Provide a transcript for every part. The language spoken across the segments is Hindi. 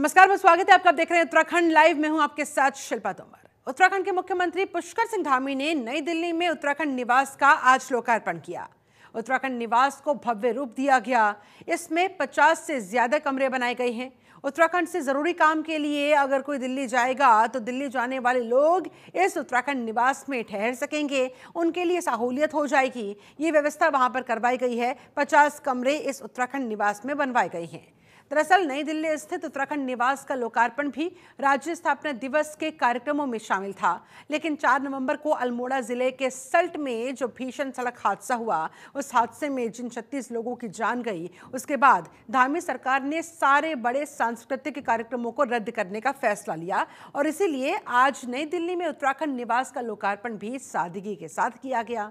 नमस्कार बहुत स्वागत है आपका आप देख रहे हैं उत्तराखंड लाइव में हूं आपके साथ शिल्पा तोमर उत्तराखंड के मुख्यमंत्री पुष्कर सिंह धामी ने नई दिल्ली में उत्तराखंड निवास का आज लोकार्पण किया उत्तराखंड निवास को भव्य रूप दिया गया इसमें 50 से ज्यादा कमरे बनाए गए हैं उत्तराखंड से जरूरी काम के लिए अगर कोई दिल्ली जाएगा तो दिल्ली जाने वाले लोग इस उत्तराखंड निवास में ठहर सकेंगे उनके लिए सहूलियत हो जाएगी ये व्यवस्था वहां पर करवाई गई है 50 कमरे इस उत्तराखंड निवास में बनवाए गए हैं दरअसल नई दिल्ली स्थित उत्तराखंड निवास का लोकार्पण भी राज्य स्थापना दिवस के कार्यक्रमों में शामिल था लेकिन 4 नवंबर को अल्मोड़ा जिले के सल्ट में जो भीषण सड़क हादसा हुआ उस हादसे में जिन छत्तीस लोगों की जान गई उसके बाद धामी सरकार ने सारे बड़े सांस्कृतिक कार्यक्रमों को रद्द करने का फैसला लिया और इसीलिए आज नई दिल्ली में उत्तराखंड निवास का लोकार्पण भी सादगी के साथ किया गया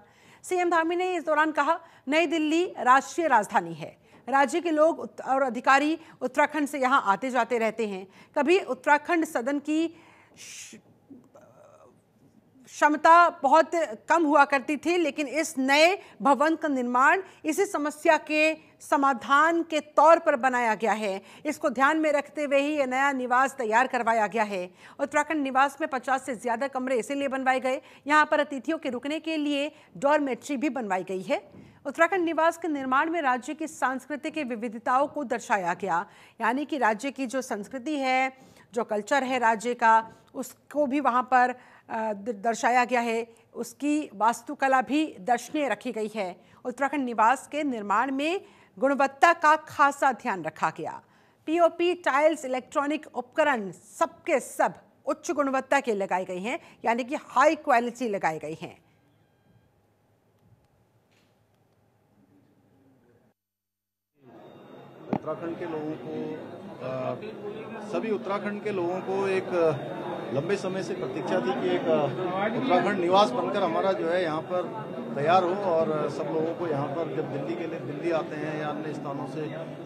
सीएम धामी ने इस दौरान कहा नई दिल्ली राष्ट्रीय राजधानी है राज्य के लोग और अधिकारी उत्तराखंड से यहाँ आते जाते रहते हैं कभी उत्तराखंड सदन की क्षमता बहुत कम हुआ करती थी लेकिन इस नए भवन का निर्माण इसी समस्या के समाधान के तौर पर बनाया गया है इसको ध्यान में रखते हुए ही यह नया निवास तैयार करवाया गया है उत्तराखंड निवास में 50 से ज़्यादा कमरे इसीलिए बनवाए गए यहाँ पर अतिथियों के रुकने के लिए डॉर्मेट्री भी बनवाई गई है उत्तराखंड निवास के निर्माण में राज्य की सांस्कृतिक विविधताओं को दर्शाया गया यानी कि राज्य की जो संस्कृति है जो कल्चर है राज्य का उसको भी वहाँ पर दर्शाया गया है उसकी वास्तुकला भी दर्शनीय रखी गई है उत्तराखंड निवास के निर्माण में गुणवत्ता का खासा ध्यान रखा गया पीओपी टाइल्स इलेक्ट्रॉनिक उपकरण सबके सब उच्च गुणवत्ता के लगाए गए हैं यानी कि हाई क्वालिटी लगाई गई हैं उत्तराखंड के लोगों को आ, सभी उत्तराखंड के लोगों को एक लंबे समय से प्रतीक्षा थी कि एक उत्तराखंड निवास बनकर हमारा जो है यहाँ पर तैयार हो और सब लोगों को यहाँ पर जब दिल्ली के लिए दिल्ली आते हैं या अन्य स्थानों से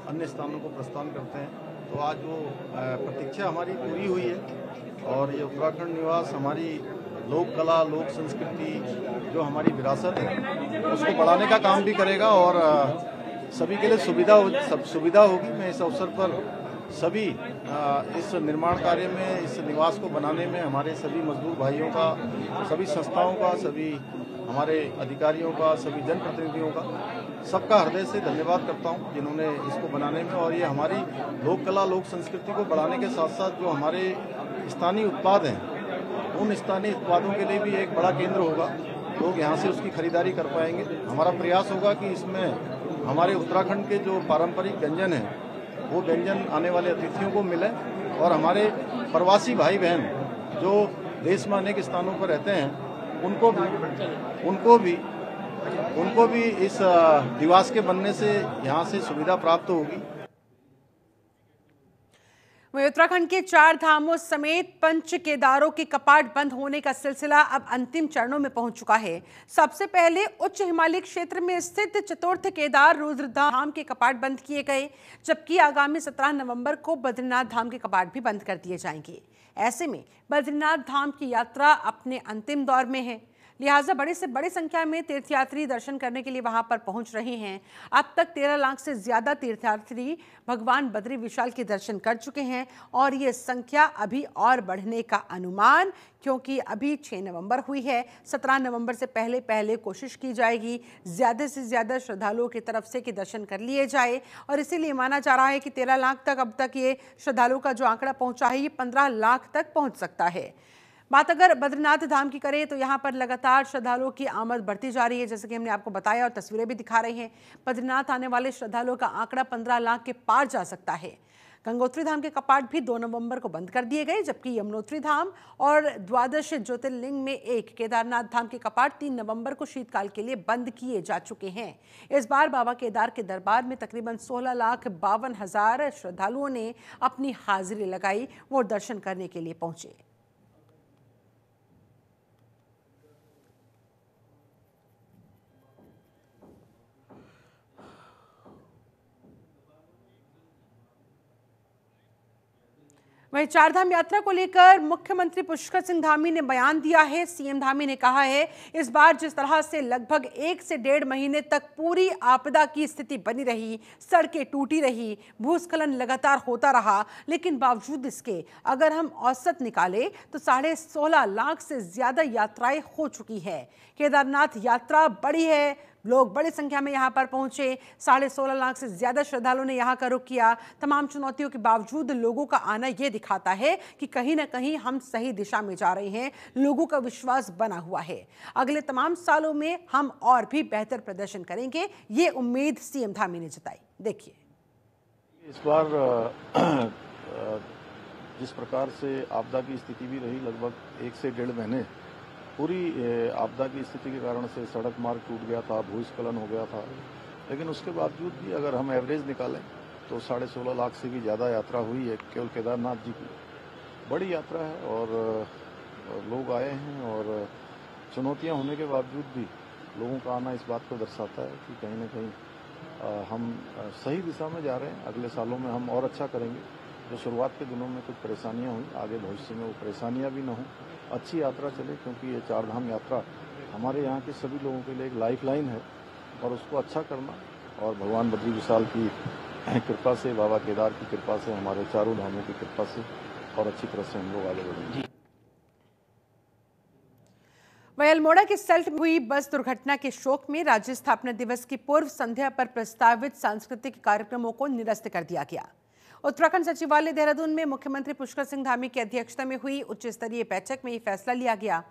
अन्य स्थानों को प्रस्थान करते हैं तो आज वो प्रतीक्षा हमारी पूरी हुई है और ये उत्तराखंड निवास हमारी लोक कला लोक संस्कृति जो हमारी विरासत है उसको बढ़ाने का काम भी करेगा और सभी के लिए सुविधा सब सुविधा होगी मैं इस अवसर पर सभी इस निर्माण कार्य में इस निवास को बनाने में हमारे सभी मजदूर भाइयों का सभी संस्थाओं का सभी हमारे अधिकारियों का सभी जनप्रतिनिधियों का सबका हृदय से धन्यवाद करता हूं जिन्होंने इसको बनाने में और ये हमारी लोक कला लोक संस्कृति को बढ़ाने के साथ साथ जो हमारे स्थानीय उत्पाद हैं उन स्थानीय उत्पादों के लिए भी एक बड़ा केंद्र होगा लोग यहाँ से उसकी खरीदारी कर पाएंगे हमारा प्रयास होगा कि इसमें हमारे उत्तराखंड के जो पारंपरिक व्यंजन हैं वो व्यंजन आने वाले अतिथियों को मिले और हमारे प्रवासी भाई बहन जो देश में अनेक स्थानों पर रहते हैं उनको भी उनको भी उनको भी इस दिवास के बनने से यहाँ से सुविधा प्राप्त होगी वही उत्तराखंड के चार धामों समेत पंच केदारों के कपाट बंद होने का सिलसिला अब अंतिम चरणों में पहुंच चुका है सबसे पहले उच्च हिमालय क्षेत्र में स्थित चतुर्थ केदार रुद्रधाम के कपाट बंद किए गए जबकि आगामी 17 नवंबर को बद्रीनाथ धाम के कपाट भी बंद कर दिए जाएंगे ऐसे में बद्रीनाथ धाम की यात्रा अपने अंतिम दौर में है लिहाजा बड़े से बड़ी संख्या में तीर्थयात्री दर्शन करने के लिए वहाँ पर पहुँच रहे हैं अब तक तेरह लाख से ज़्यादा तीर्थयात्री भगवान बद्री विशाल के दर्शन कर चुके हैं और ये संख्या अभी और बढ़ने का अनुमान क्योंकि अभी 6 नवंबर हुई है 17 नवंबर से पहले पहले कोशिश की जाएगी ज़्यादा से ज़्यादा श्रद्धालुओं की तरफ से कि दर्शन कर लिए जाए और इसीलिए माना जा रहा है कि 13 लाख तक अब तक ये श्रद्धालुओं का जो आंकड़ा पहुंचा है ये 15 लाख तक पहुंच सकता है बात अगर बद्रीनाथ धाम की करें तो यहाँ पर लगातार श्रद्धालुओं की आमद बढ़ती जा रही है जैसे कि हमने आपको बताया और तस्वीरें भी दिखा रहे हैं बद्रीनाथ आने वाले श्रद्धालुओं का आंकड़ा पंद्रह लाख के पार जा सकता है गंगोत्री धाम के कपाट भी 2 नवंबर को बंद कर दिए गए जबकि यमुनोत्री धाम और द्वादश ज्योतिर्लिंग में एक केदारनाथ धाम के कपाट 3 नवंबर को शीतकाल के लिए बंद किए जा चुके हैं इस बार बाबा केदार के दरबार में तकरीबन सोलह लाख बावन हजार श्रद्धालुओं ने अपनी हाजिरी लगाई वो दर्शन करने के लिए पहुंचे वहीं चारधाम यात्रा को लेकर मुख्यमंत्री पुष्कर सिंह धामी ने बयान दिया है सीएम धामी ने कहा है इस बार जिस तरह से लगभग एक से डेढ़ महीने तक पूरी आपदा की स्थिति बनी रही सड़कें टूटी रही भूस्खलन लगातार होता रहा लेकिन बावजूद इसके अगर हम औसत निकाले तो साढ़े सोलह लाख से ज्यादा यात्राएं हो चुकी है केदारनाथ यात्रा बड़ी है लोग बड़ी संख्या में यहाँ पर पहुंचे साढ़े सोलह लाख से ज़्यादा श्रद्धालुओं ने यहाँ का रुख किया तमाम चुनौतियों के बावजूद लोगों का आना ये दिखाता है कि कहीं ना कहीं हम सही दिशा में जा रहे हैं लोगों का विश्वास बना हुआ है अगले तमाम सालों में हम और भी बेहतर प्रदर्शन करेंगे ये उम्मीद सीएम धामी ने जताई देखिए इस बार जिस प्रकार से आपदा की स्थिति भी रही लगभग एक से डेढ़ महीने पूरी आपदा की स्थिति के कारण से सड़क मार्ग टूट गया था भूस्खलन हो गया था लेकिन उसके बावजूद भी अगर हम एवरेज निकालें तो साढ़े सोलह लाख से भी ज़्यादा यात्रा हुई है केवल केदारनाथ जी की बड़ी यात्रा है और लोग आए हैं और चुनौतियां होने के बावजूद भी लोगों का आना इस बात को दर्शाता है कि कहीं ना कहीं हम सही दिशा में जा रहे हैं अगले सालों में हम और अच्छा करेंगे जो शुरुआत के दिनों में कुछ परेशानियां हुई आगे भविष्य में वो परेशानियां भी ना हों अच्छी यात्रा चले क्योंकि ये चार धाम यात्रा हमारे यहाँ के सभी लोगों के लिए एक लाइफ लाइन है और उसको अच्छा करना और भगवान बद्री विशाल की कृपा से बाबा केदार की कृपा से हमारे चारों धामों की कृपा से और अच्छी तरह से हम लोग आगे बढ़ेंगे वही अल्मोड़ा के सेल्ट हुई बस दुर्घटना के शोक में राज्य स्थापना दिवस की पूर्व संध्या पर प्रस्तावित सांस्कृतिक कार्यक्रमों को निरस्त कर दिया गया उत्तराखंड सचिवालय देहरादून में मुख्यमंत्री पुष्कर सिंह धामी की अध्यक्षता में हुई उच्च स्तरीय बैठक में यह फैसला लिया गया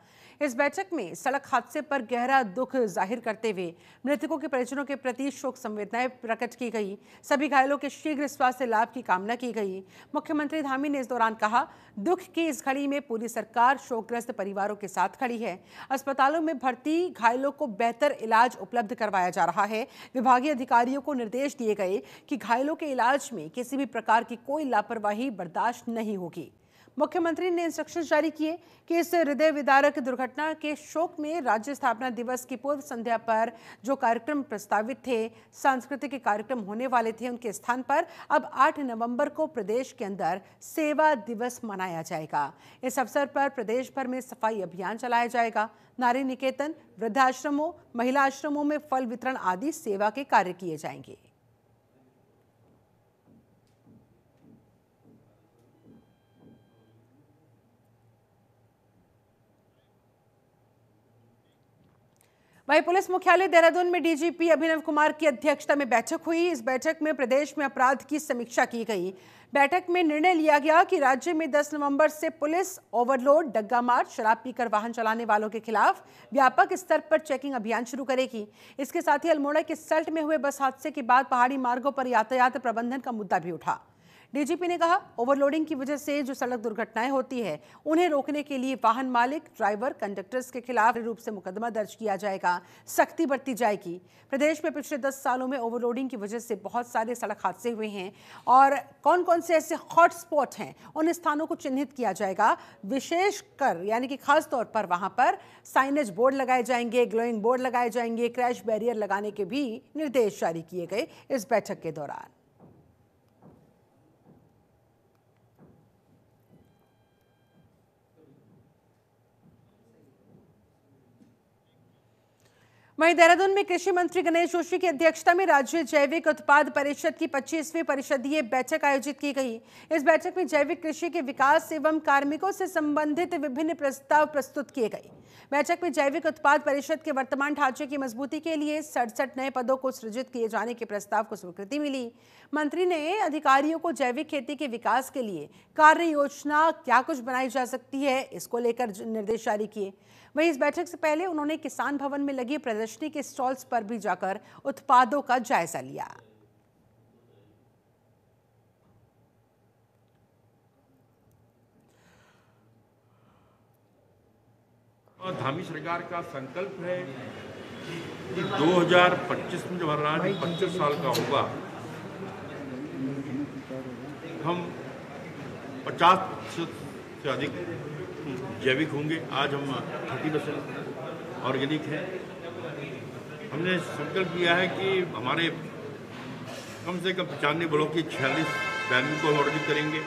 इस बैठक में सड़क हादसे पर गहरा दुख जाहिर करते हुए मृतकों के परिजनों के प्रति शोक संवेदनाएं प्रकट की गई सभी घायलों के शीघ्र स्वास्थ्य लाभ की कामना की गई मुख्यमंत्री धामी ने इस दौरान कहा दुख की इस घड़ी में पूरी सरकार शोकग्रस्त परिवारों के साथ खड़ी है अस्पतालों में भर्ती घायलों को बेहतर इलाज उपलब्ध करवाया जा रहा है विभागीय अधिकारियों को निर्देश दिए गए कि घायलों के इलाज में किसी भी प्रकार की कोई लापरवाही बर्दाश्त नहीं होगी मुख्यमंत्री ने इंस्ट्रक्शन जारी किए कि इस हृदय विदारक दुर्घटना के शोक में राज्य स्थापना दिवस की पूर्व संध्या पर जो कार्यक्रम प्रस्तावित थे सांस्कृतिक कार्यक्रम होने वाले थे उनके स्थान पर अब 8 नवंबर को प्रदेश के अंदर सेवा दिवस मनाया जाएगा इस अवसर पर प्रदेश भर में सफाई अभियान चलाया जाएगा नारी निकेतन वृद्धाश्रमों महिला आश्रमों में फल वितरण आदि सेवा के कार्य किए जाएंगे वहीं पुलिस मुख्यालय देहरादून में डीजीपी अभिनव कुमार की अध्यक्षता में बैठक हुई इस बैठक में प्रदेश में अपराध की समीक्षा की गई बैठक में निर्णय लिया गया कि राज्य में 10 नवंबर से पुलिस ओवरलोड डग्गा मार शराब पीकर वाहन चलाने वालों के खिलाफ व्यापक स्तर पर चेकिंग अभियान शुरू करेगी इसके साथ ही अल्मोड़ा के सल्ट में हुए बस हादसे के बाद पहाड़ी मार्गों पर यातायात प्रबंधन का मुद्दा भी उठा डीजीपी ने कहा ओवरलोडिंग की वजह से जो सड़क दुर्घटनाएं होती है उन्हें रोकने के लिए वाहन मालिक ड्राइवर कंडक्टर्स के खिलाफ रूप से मुकदमा दर्ज किया जाएगा सख्ती बरती जाएगी प्रदेश में पिछले दस सालों में ओवरलोडिंग की वजह से बहुत सारे सड़क हादसे हुए हैं और कौन कौन से ऐसे हॉटस्पॉट हैं उन स्थानों को चिन्हित किया जाएगा विशेष कर यानी कि खास तौर पर वहां पर साइनेज बोर्ड लगाए जाएंगे ग्लोइंग बोर्ड लगाए जाएंगे क्रैश बैरियर लगाने के भी निर्देश जारी किए गए इस बैठक के दौरान वहीं देहरादून में कृषि मंत्री गणेश जोशी की अध्यक्षता में राज्य जैविक उत्पाद परिषद की 25वीं परिषदीय बैठक आयोजित की गई इस बैठक में जैविक कृषि के विकास एवं कार्मिकों से संबंधित विभिन्न प्रस्ताव प्रस्तुत किए गए बैठक में जैविक उत्पाद परिषद के वर्तमान ढांचे की मजबूती के लिए सड़सठ नए पदों को सृजित किए जाने के प्रस्ताव को स्वीकृति मिली मंत्री ने अधिकारियों को जैविक खेती के विकास के लिए कार्य योजना क्या कुछ बनाई जा सकती है इसको लेकर निर्देश जारी किए वहीं इस बैठक से पहले उन्होंने किसान भवन में लगी प्रदर्शनी के स्टॉल्स पर भी जाकर उत्पादों का जायजा लिया और धामी सरकार का संकल्प है कि 2025 में जब राज पच्चीस साल का होगा हम 50 से अधिक जैविक होंगे आज हम थर्टी परसेंट ऑर्गेनिक हैं हमने संकल्प किया है कि हमारे कम से कम पचानवे ब्लॉक की छियालीस बैनू को हम ऑर्गेनिक करेंगे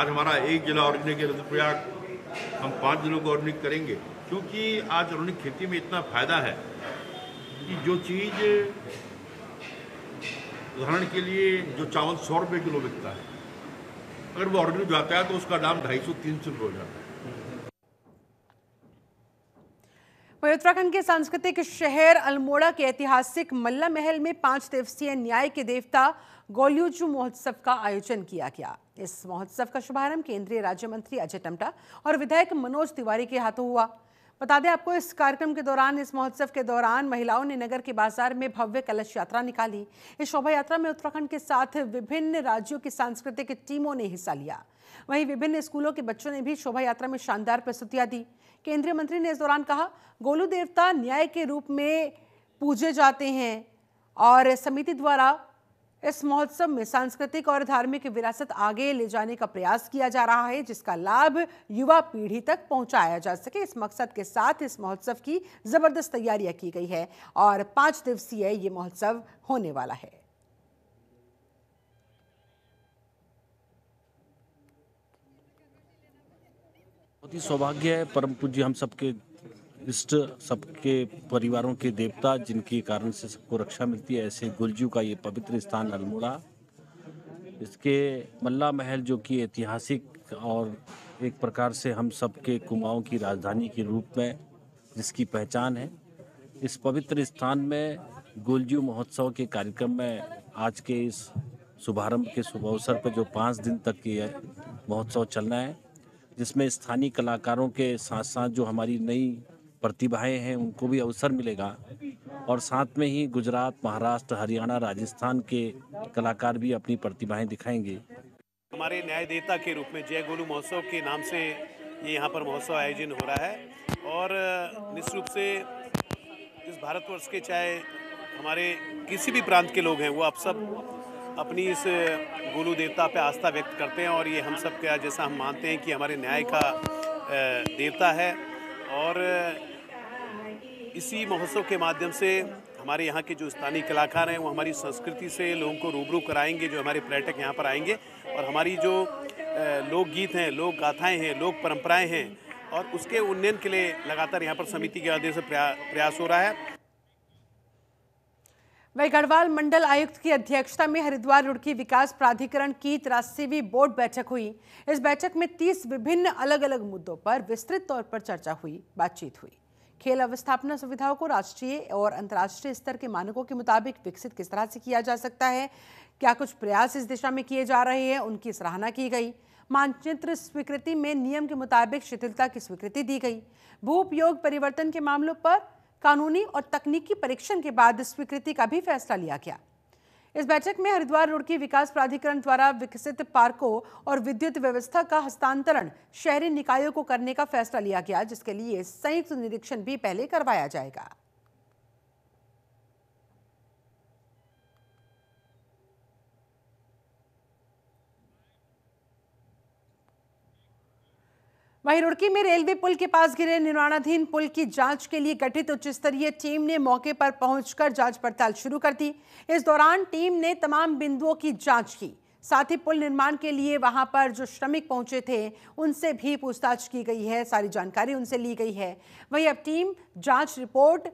आज हमारा एक जिला ऑर्गेनिक है रुद्रप्रयाग हम पाँच जिलों को ऑर्गेनिक करेंगे क्योंकि आज आधुनिक खेती में इतना फ़ायदा है कि जो चीज़ उदाहरण के लिए जो चावल सौ रुपये किलो बिकता है अगर वो ऑर्डर जाता है तो उसका दाम ढाई सौ तीन सौ रुपये हो जाता है वही उत्तराखंड के सांस्कृतिक शहर अल्मोड़ा के ऐतिहासिक मल्ला महल में पांच दिवसीय न्याय के देवता गोलियोजू महोत्सव का आयोजन किया गया इस महोत्सव का शुभारंभ केंद्रीय राज्य मंत्री अजय टमटा और विधायक मनोज तिवारी के हाथों हुआ बता दें आपको इस कार्यक्रम के दौरान इस महोत्सव के दौरान महिलाओं ने नगर के बाजार में भव्य कलश यात्रा निकाली इस शोभा यात्रा में उत्तराखंड के साथ विभिन्न राज्यों की सांस्कृतिक टीमों ने हिस्सा लिया वहीं विभिन्न स्कूलों के बच्चों ने भी शोभा यात्रा में शानदार प्रस्तुतियां दी केंद्रीय मंत्री ने इस दौरान कहा गोलू देवता न्याय के रूप में पूजे जाते हैं और समिति द्वारा इस महोत्सव में सांस्कृतिक और धार्मिक विरासत आगे ले जाने का प्रयास किया जा रहा है जिसका लाभ युवा पीढ़ी तक पहुंचाया जा सके इस मकसद के साथ इस महोत्सव की जबरदस्त तैयारियां की गई है और पांच दिवसीय ये महोत्सव होने वाला है बहुत ही सौभाग्य है परम पूज्य हम सबके इष्ट सबके परिवारों के देवता जिनके कारण से सबको रक्षा मिलती है ऐसे गुलजू का ये पवित्र स्थान अल्मोड़ा इसके मल्ला महल जो कि ऐतिहासिक और एक प्रकार से हम सबके कुमाऊं की राजधानी के रूप में जिसकी पहचान है इस पवित्र स्थान में गुलजू महोत्सव के कार्यक्रम में आज के इस शुभारंभ के शुभ अवसर पर जो पाँच दिन तक ये महोत्सव चलना है जिसमें स्थानीय कलाकारों के साथ साथ जो हमारी नई प्रतिभाएं हैं उनको भी अवसर मिलेगा और साथ में ही गुजरात महाराष्ट्र हरियाणा राजस्थान के कलाकार भी अपनी प्रतिभाएं दिखाएंगे हमारे न्याय देवता के रूप में जय गोलू महोत्सव के नाम से ये यहाँ पर महोत्सव आयोजन हो रहा है और निश्चित रूप से इस भारतवर्ष के चाहे हमारे किसी भी प्रांत के लोग हैं वो आप सब अपनी इस गोलू देवता पे आस्था व्यक्त करते हैं और ये हम सब क्या जैसा हम मानते हैं कि हमारे न्याय का देवता है और इसी महोत्सव के माध्यम से हमारे यहाँ के जो स्थानीय कलाकार हैं वो हमारी संस्कृति से लोगों को रूबरू कराएंगे जो हमारे पर्यटक यहाँ पर आएंगे और हमारी जो लोकगीत हैं लोक गाथाएँ हैं लोक परंपराएं हैं और उसके उन्नयन के लिए लगातार यहाँ पर समिति के आदेश से प्रयास हो रहा है वही गढ़वाल मंडल आयुक्त की अध्यक्षता में हरिद्वार रुड़की विकास प्राधिकरण की तिरासीवी बोर्ड बैठक हुई इस बैठक में 30 विभिन्न अलग अलग मुद्दों पर विस्तृत तौर पर चर्चा हुई बातचीत हुई खेल अवस्थापना सुविधाओं को राष्ट्रीय और अंतर्राष्ट्रीय स्तर के मानकों के मुताबिक विकसित किस तरह से किया जा सकता है क्या कुछ प्रयास इस दिशा में किए जा रहे हैं उनकी सराहना की गई मानचित्र स्वीकृति में नियम के मुताबिक शिथिलता की स्वीकृति दी गई भू उपयोग परिवर्तन के मामलों पर कानूनी और तकनीकी परीक्षण के बाद स्वीकृति का भी फैसला लिया गया इस बैठक में हरिद्वार रुड़की विकास प्राधिकरण द्वारा विकसित पार्कों और विद्युत व्यवस्था का हस्तांतरण शहरी निकायों को करने का फैसला लिया गया जिसके लिए संयुक्त निरीक्षण भी पहले करवाया जाएगा वहीं रुड़की में रेलवे पुल के पास गिरे निर्माणाधीन पुल की जांच के लिए गठित उच्च स्तरीय टीम ने मौके पर पहुंचकर जांच पड़ताल शुरू कर दी इस दौरान टीम ने तमाम बिंदुओं की जांच की साथ ही पुल निर्माण के लिए वहां पर जो श्रमिक पहुंचे थे उनसे भी पूछताछ की गई है सारी जानकारी उनसे ली गई है वही अब टीम जांच रिपोर्ट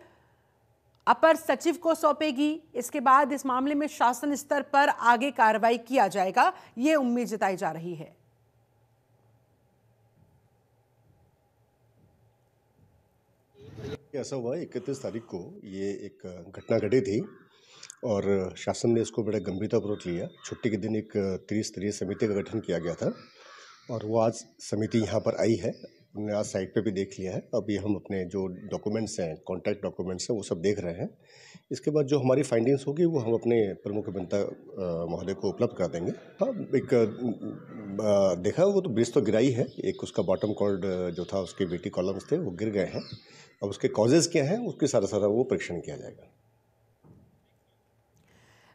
अपर सचिव को सौंपेगी इसके बाद इस मामले में शासन स्तर पर आगे कार्रवाई किया जाएगा ये उम्मीद जताई जा रही है ऐसा हुआ इकतीस तारीख को ये एक घटना घटी थी और शासन ने इसको बड़ा गंभीरतापूर्वक लिया छुट्टी के दिन एक त्रिस्तरीय समिति का गठन किया गया था और वो आज समिति यहाँ पर आई है हमने आज साइट पे भी देख लिया है अभी हम अपने जो डॉक्यूमेंट्स हैं कॉन्ट्रैक्ट डॉक्यूमेंट्स हैं वो सब देख रहे हैं इसके बाद जो हमारी फाइंडिंग्स होगी वो हम अपने प्रमुख अभिनता महोदय को उपलब्ध करा देंगे हाँ एक देखा वो तो ब्रिज तो गिराई है एक उसका बॉटम कॉर्ड जो था उसके बेटी कॉलम्स थे वो गिर गए हैं अब उसके कॉजेज क्या है उसके सारा सारा वो परीक्षण किया जाएगा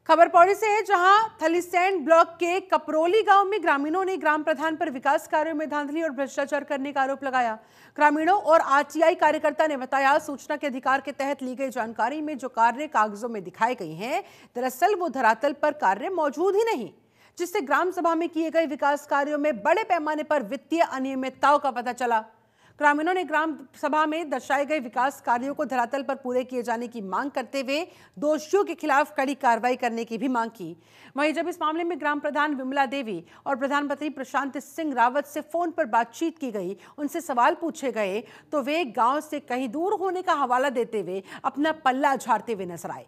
खबर पौड़ी से है जहां थलीसैंड ब्लॉक के कपरोली गांव में ग्रामीणों ने ग्राम प्रधान पर विकास कार्यों में धांधली और भ्रष्टाचार करने का आरोप लगाया ग्रामीणों और आरटीआई कार्यकर्ता ने बताया सूचना के अधिकार के तहत ली गई जानकारी में जो कार्य कागजों में दिखाए गए हैं दरअसल वो धरातल पर कार्य मौजूद ही नहीं जिससे ग्राम सभा में किए गए विकास कार्यों में बड़े पैमाने पर वित्तीय अनियमितताओं का पता चला ग्रामीणों ने ग्राम सभा में दर्शाए गए विकास कार्यों को धरातल पर पूरे किए जाने की मांग करते हुए दोषियों के खिलाफ कड़ी कार्रवाई करने की भी मांग की वहीं जब इस मामले में ग्राम प्रधान विमला देवी और प्रधानमंत्री प्रशांत सिंह रावत से फोन पर बातचीत की गई उनसे सवाल पूछे गए तो वे गाँव से कहीं दूर होने का हवाला देते हुए अपना पल्ला झाड़ते हुए नजर आए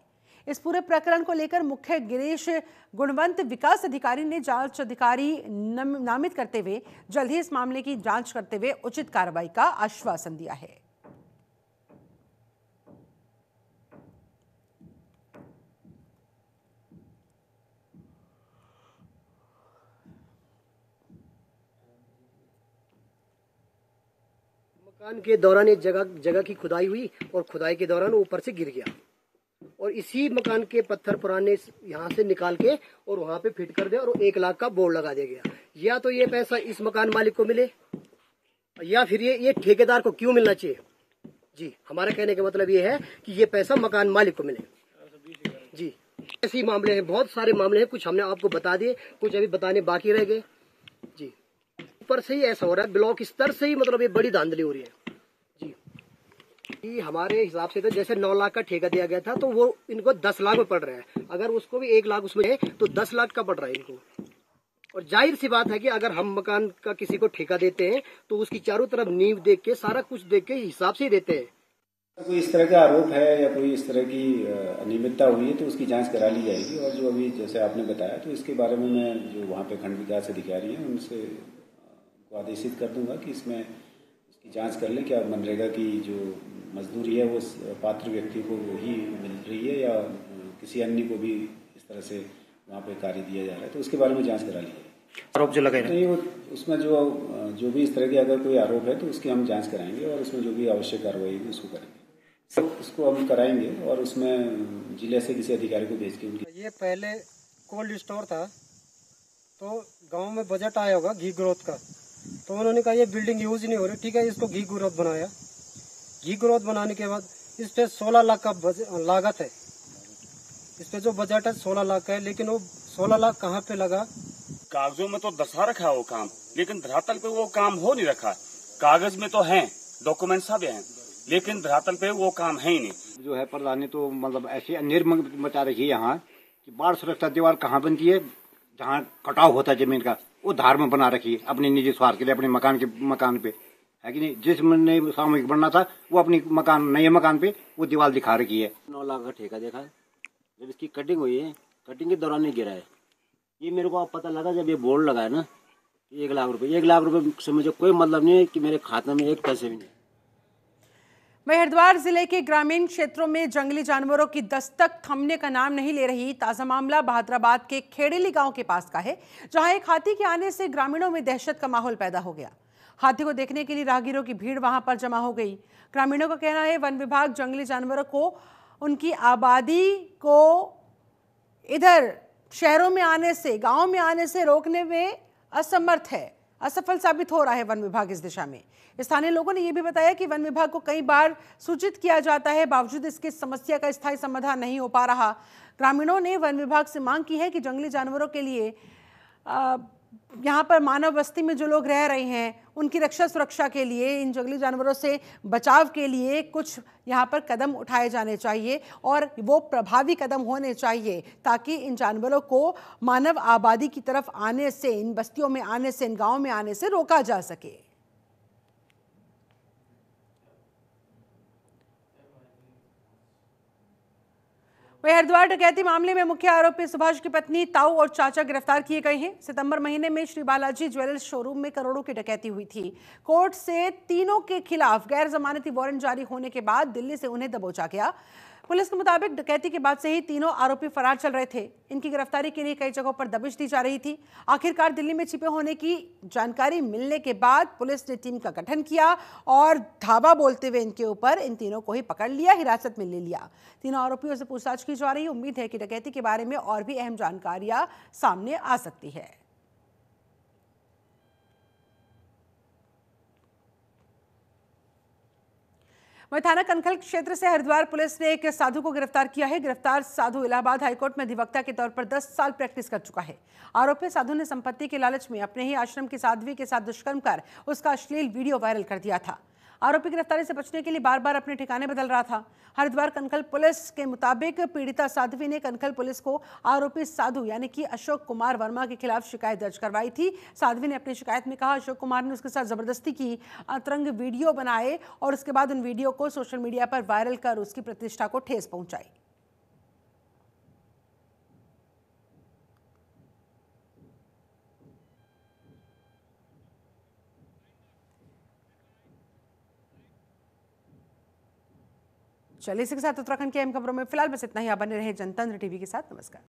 इस पूरे प्रकरण को लेकर मुख्य गिरीश गुणवंत विकास अधिकारी ने जांच अधिकारी नामित करते हुए जल्द ही इस मामले की जांच करते हुए उचित कार्रवाई का आश्वासन दिया है मकान के दौरान एक जगह जगह की खुदाई हुई और खुदाई के दौरान ऊपर से गिर गया और इसी मकान के पत्थर पुराने यहाँ से निकाल के और वहां पे फिट कर दे और एक लाख का बोर्ड लगा दिया गया या तो ये पैसा इस मकान मालिक को मिले या फिर ये ये ठेकेदार को क्यों मिलना चाहिए जी हमारा कहने का मतलब ये है कि ये पैसा मकान मालिक को मिले जी ऐसे मामले हैं बहुत सारे मामले हैं कुछ हमने आपको बता दिए कुछ अभी बताने बाकी रह गए जी ऊपर से ही ऐसा हो रहा है ब्लॉक स्तर से ही मतलब ये बड़ी धांधली हो रही है कि हमारे हिसाब से तो जैसे नौ लाख का ठेका दिया गया था तो वो इनको दस लाख में पड़ रहा है अगर उसको भी एक लाख उसमें है तो दस लाख का पड़ रहा है इनको और जाहिर सी बात है कि अगर हम मकान का किसी को ठेका देते हैं तो उसकी चारों तरफ नींव देख के सारा कुछ देख के हिसाब से ही देते हैं कोई इस तरह का आरोप है या कोई इस तरह की अनियमितता हुई है तो उसकी जांच करा ली जाएगी और जो अभी जैसे आपने बताया तो इसके बारे में मैं जो वहाँ पे खंड विकास अधिकारी हैं उनसे आदेशित कर दूंगा कि इसमें इसकी जांच कर लें क्या मनरेगा की जो मजदूरी है वो पात्र व्यक्ति को ही मिल रही है या किसी अन्य को भी इस तरह से वहाँ पे कार्य दिया जा रहा है तो उसके बारे में जांच करा ली आरोप जो लगाए नहीं तो वो उसमें जो जो भी इस तरह के अगर कोई आरोप है तो उसकी हम जांच कराएंगे और उसमें जो भी आवश्यक कार्रवाई है उसको करेंगे तो उसको हम कराएंगे और उसमें जिले से किसी अधिकारी को भेज के उनकी तो ये पहले कोल्ड स्टोर था तो गांव में बजट आया होगा घी ग्रोथ का तो उन्होंने कहा ये बिल्डिंग यूज नहीं हो रही ठीक है इसको घी ग्रोथ बनाया घी ग्रोथ बनाने के बाद इस पे 16 लाख का लागत है इस पे जो बजट है 16 लाख का है लेकिन वो 16 लाख कहाँ पे लगा कागजों में तो दसा रखा है वो काम लेकिन धरातल पे वो काम हो नहीं रखा कागज में तो है डॉक्यूमेंट सब है लेकिन धरातल पे वो काम है ही नहीं जो है प्रधान ने तो मतलब ऐसी निर्मग मचा रखी है यहाँ की बाढ़ सुरक्षा दीवार कहाँ बनती है जहाँ कटाव होता है जमीन का वो धार में बना रखी है अपने निजी स्वार्थ के लिए अपने मकान के मकान पे है कि नहीं जिस ने सामूहिक बनना था वो अपनी मकान नए मकान पे वो दीवार दिखा रखी है नौ लाख का ठेका देखा जब इसकी कटिंग हुई है कटिंग के दौरान ही गिरा है ये मेरे को अब पता लगा जब ये बोर्ड लगा है ना एक लाख रुपए एक लाख रुपए से मुझे कोई मतलब नहीं है कि मेरे खाते में एक पैसे भी नहीं वही हरिद्वार जिले के ग्रामीण क्षेत्रों में जंगली जानवरों की दस्तक थमने का नाम नहीं ले रही ताज़ा मामला बहादराबाद के खेड़ेली गांव के पास का है जहां एक हाथी के आने से ग्रामीणों में दहशत का माहौल पैदा हो गया हाथी को देखने के लिए राहगीरों की भीड़ वहां पर जमा हो गई ग्रामीणों का कहना है वन विभाग जंगली जानवरों को उनकी आबादी को इधर शहरों में आने से गाँव में आने से रोकने में असमर्थ है असफल साबित हो रहा है वन विभाग इस दिशा में स्थानीय लोगों ने यह भी बताया कि वन विभाग को कई बार सूचित किया जाता है बावजूद इसके समस्या का स्थायी समाधान नहीं हो पा रहा ग्रामीणों ने वन विभाग से मांग की है कि जंगली जानवरों के लिए आ, यहाँ पर मानव बस्ती में जो लोग रह रहे हैं उनकी रक्षा सुरक्षा के लिए इन जंगली जानवरों से बचाव के लिए कुछ यहाँ पर कदम उठाए जाने चाहिए और वो प्रभावी कदम होने चाहिए ताकि इन जानवरों को मानव आबादी की तरफ आने से इन बस्तियों में आने से इन गाँव में आने से रोका जा सके वही हरिद्वार डकैती मामले में मुख्य आरोपी सुभाष की पत्नी ताऊ और चाचा गिरफ्तार किए गए हैं सितंबर महीने में श्री बालाजी ज्वेलर्स शोरूम में करोड़ों की डकैती हुई थी कोर्ट से तीनों के खिलाफ गैर जमानती वारंट जारी होने के बाद दिल्ली से उन्हें दबोचा गया पुलिस के मुताबिक डकैती के बाद से ही तीनों आरोपी फरार चल रहे थे इनकी गिरफ्तारी के लिए कई जगहों पर दबिश दी जा रही थी आखिरकार दिल्ली में छिपे होने की जानकारी मिलने के बाद पुलिस ने टीम का गठन किया और धावा बोलते हुए इनके ऊपर इन तीनों को ही पकड़ लिया हिरासत में ले लिया तीनों आरोपियों से पूछताछ की जा रही उम्मीद है कि डकैती के बारे में और भी अहम जानकारियां सामने आ सकती है वहीं थाना कनखल क्षेत्र से हरिद्वार पुलिस ने एक साधु को गिरफ्तार किया है गिरफ्तार साधु इलाहाबाद हाईकोर्ट में अधिवक्ता के तौर पर 10 साल प्रैक्टिस कर चुका है आरोपी साधु ने संपत्ति के लालच में अपने ही आश्रम की साध्वी के साथ दुष्कर्म कर उसका अश्लील वीडियो वायरल कर दिया था आरोपी गिरफ्तारी से बचने के लिए बार बार अपने ठिकाने बदल रहा था हरिद्वार कनखल पुलिस के मुताबिक पीड़िता साध्वी ने कनखल पुलिस को आरोपी साधु यानी कि अशोक कुमार वर्मा के खिलाफ शिकायत दर्ज करवाई थी साध्वी ने अपनी शिकायत में कहा अशोक कुमार ने उसके साथ जबरदस्ती की अतरंग वीडियो बनाए और उसके बाद उन वीडियो को सोशल मीडिया पर वायरल कर उसकी प्रतिष्ठा को ठेस पहुंचाई चलिए इसी के साथ उत्तराखंड के अहम खबरों में फिलहाल बस इतना ही आप बने रहे जनतंत्र टीवी के साथ नमस्कार